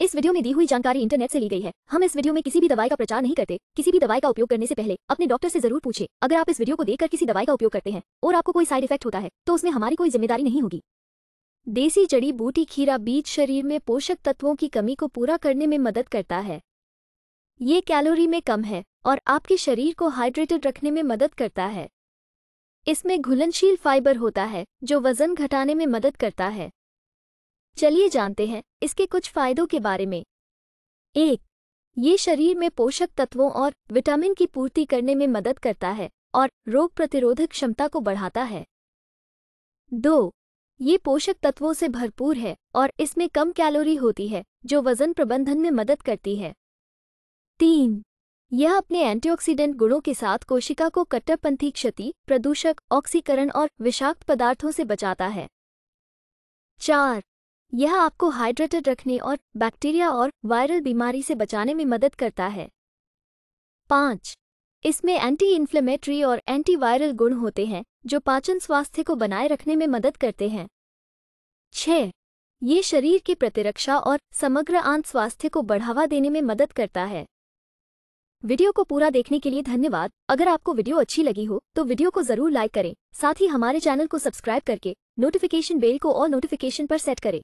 इस वीडियो में दी हुई जानकारी इंटरनेट से ली गई है हम इस वीडियो में किसी भी दवाई का प्रचार नहीं करते किसी भी दवाई का उपयोग करने से पहले अपने डॉक्टर से जरूर पूछे अगर आप इस वीडियो को देखकर किसी दवाई का उपयोग करते हैं और आपको कोई साइड इफेक्ट होता है तो उसमें हमारी कोई जिम्मेदारी नहीं होगी देसी जड़ी बूटी खीरा बीज शरीर में पोषक तत्वों की कमी को पूरा करने में मदद करता है ये कैलोरी में कम है और आपके शरीर को हाइड्रेटेड रखने में मदद करता है इसमें घुलनशील फाइबर होता है जो वजन घटाने में मदद करता है चलिए जानते हैं इसके कुछ फायदों के बारे में एक ये शरीर में पोषक तत्वों और विटामिन की पूर्ति करने में मदद करता है और रोग प्रतिरोधक क्षमता को बढ़ाता है दो ये पोषक तत्वों से भरपूर है और इसमें कम कैलोरी होती है जो वजन प्रबंधन में मदद करती है तीन यह अपने एंटीऑक्सीडेंट गुणों के साथ कोशिका को कट्टरपंथी क्षति प्रदूषक ऑक्सीकरण और विषाक्त पदार्थों से बचाता है चार यह आपको हाइड्रेटेड रखने और बैक्टीरिया और वायरल बीमारी से बचाने में मदद करता है पाँच इसमें एंटी इन्फ्लेमेटरी और एंटीवायरल गुण होते हैं जो पाचन स्वास्थ्य को बनाए रखने में मदद करते हैं छः ये शरीर की प्रतिरक्षा और समग्र आंत स्वास्थ्य को बढ़ावा देने में मदद करता है वीडियो को पूरा देखने के लिए धन्यवाद अगर आपको वीडियो अच्छी लगी हो तो वीडियो को जरूर लाइक करें साथ ही हमारे चैनल को सब्सक्राइब करके नोटिफिकेशन बेल को और नोटिफिकेशन पर सेट करें